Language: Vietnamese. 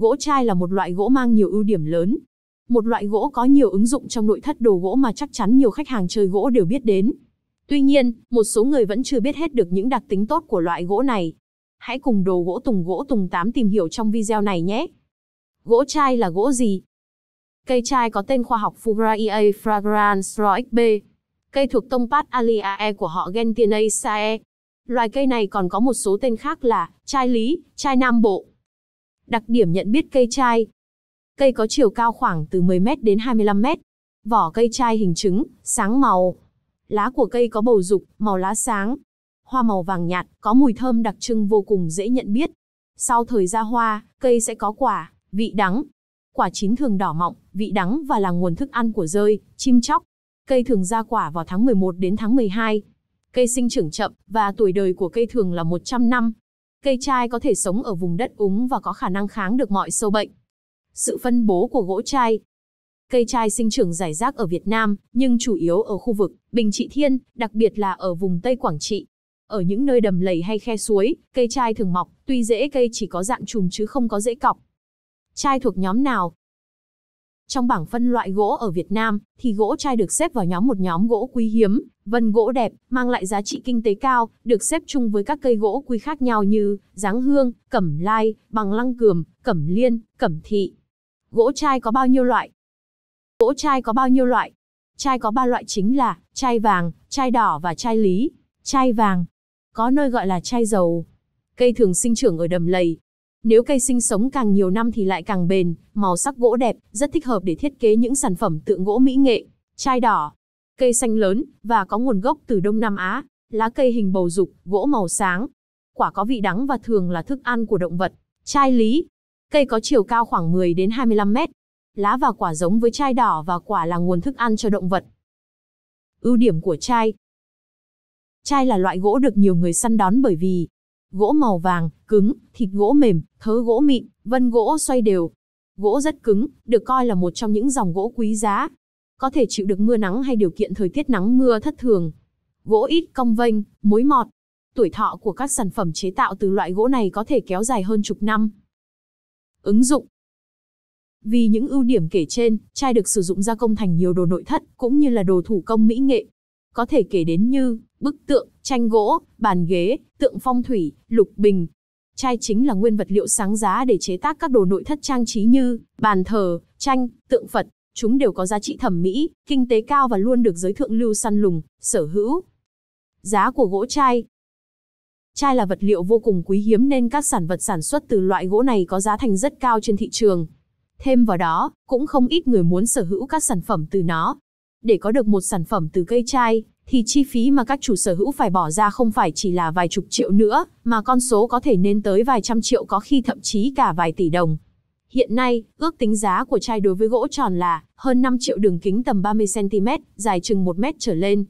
Gỗ chai là một loại gỗ mang nhiều ưu điểm lớn. Một loại gỗ có nhiều ứng dụng trong nội thất đồ gỗ mà chắc chắn nhiều khách hàng chơi gỗ đều biết đến. Tuy nhiên, một số người vẫn chưa biết hết được những đặc tính tốt của loại gỗ này. Hãy cùng đồ gỗ Tùng Gỗ Tùng 8 tìm hiểu trong video này nhé. Gỗ chai là gỗ gì? Cây chai có tên khoa học Fugraia fragrans roxb. Cây thuộc tông Pat của họ Gentianaceae. Loài cây này còn có một số tên khác là chai lý, chai nam bộ, Đặc điểm nhận biết cây chai. Cây có chiều cao khoảng từ 10m đến 25m. Vỏ cây chai hình trứng, sáng màu. Lá của cây có bầu dục, màu lá sáng. Hoa màu vàng nhạt, có mùi thơm đặc trưng vô cùng dễ nhận biết. Sau thời ra hoa, cây sẽ có quả, vị đắng. Quả chín thường đỏ mọng, vị đắng và là nguồn thức ăn của rơi, chim chóc. Cây thường ra quả vào tháng 11 đến tháng 12. Cây sinh trưởng chậm và tuổi đời của cây thường là 100 năm. Cây chai có thể sống ở vùng đất úng và có khả năng kháng được mọi sâu bệnh. Sự phân bố của gỗ chai Cây chai sinh trưởng rải rác ở Việt Nam, nhưng chủ yếu ở khu vực Bình Trị Thiên, đặc biệt là ở vùng Tây Quảng Trị. Ở những nơi đầm lầy hay khe suối, cây chai thường mọc, tuy dễ cây chỉ có dạng chùm chứ không có dễ cọc. Chai thuộc nhóm nào? Trong bảng phân loại gỗ ở Việt Nam, thì gỗ chai được xếp vào nhóm một nhóm gỗ quý hiếm, vân gỗ đẹp, mang lại giá trị kinh tế cao, được xếp chung với các cây gỗ quý khác nhau như giáng hương, cẩm lai, bằng lăng cườm, cẩm liên, cẩm thị. Gỗ chai có bao nhiêu loại? Gỗ chai có bao nhiêu loại? Chai có ba loại chính là chai vàng, chai đỏ và chai lý. Chai vàng có nơi gọi là chai dầu. Cây thường sinh trưởng ở đầm lầy, nếu cây sinh sống càng nhiều năm thì lại càng bền, màu sắc gỗ đẹp, rất thích hợp để thiết kế những sản phẩm tượng gỗ mỹ nghệ. Chai đỏ, cây xanh lớn và có nguồn gốc từ Đông Nam Á, lá cây hình bầu dục, gỗ màu sáng. Quả có vị đắng và thường là thức ăn của động vật. Chai lý, cây có chiều cao khoảng 10 đến 25 mét. Lá và quả giống với chai đỏ và quả là nguồn thức ăn cho động vật. Ưu điểm của chai Chai là loại gỗ được nhiều người săn đón bởi vì Gỗ màu vàng, cứng, thịt gỗ mềm, thớ gỗ mịn, vân gỗ xoay đều. Gỗ rất cứng, được coi là một trong những dòng gỗ quý giá. Có thể chịu được mưa nắng hay điều kiện thời tiết nắng mưa thất thường. Gỗ ít cong vênh, mối mọt. Tuổi thọ của các sản phẩm chế tạo từ loại gỗ này có thể kéo dài hơn chục năm. Ứng dụng vì những ưu điểm kể trên, chai được sử dụng gia công thành nhiều đồ nội thất cũng như là đồ thủ công mỹ nghệ, có thể kể đến như bức tượng, tranh gỗ, bàn ghế, tượng phong thủy, lục bình. Chai chính là nguyên vật liệu sáng giá để chế tác các đồ nội thất trang trí như bàn thờ, tranh, tượng Phật. Chúng đều có giá trị thẩm mỹ, kinh tế cao và luôn được giới thượng lưu săn lùng, sở hữu. Giá của gỗ chai Chai là vật liệu vô cùng quý hiếm nên các sản vật sản xuất từ loại gỗ này có giá thành rất cao trên thị trường. Thêm vào đó, cũng không ít người muốn sở hữu các sản phẩm từ nó, để có được một sản phẩm từ cây chai, thì chi phí mà các chủ sở hữu phải bỏ ra không phải chỉ là vài chục triệu nữa, mà con số có thể lên tới vài trăm triệu có khi thậm chí cả vài tỷ đồng. Hiện nay, ước tính giá của chai đối với gỗ tròn là hơn 5 triệu đường kính tầm 30cm, dài chừng 1 mét trở lên,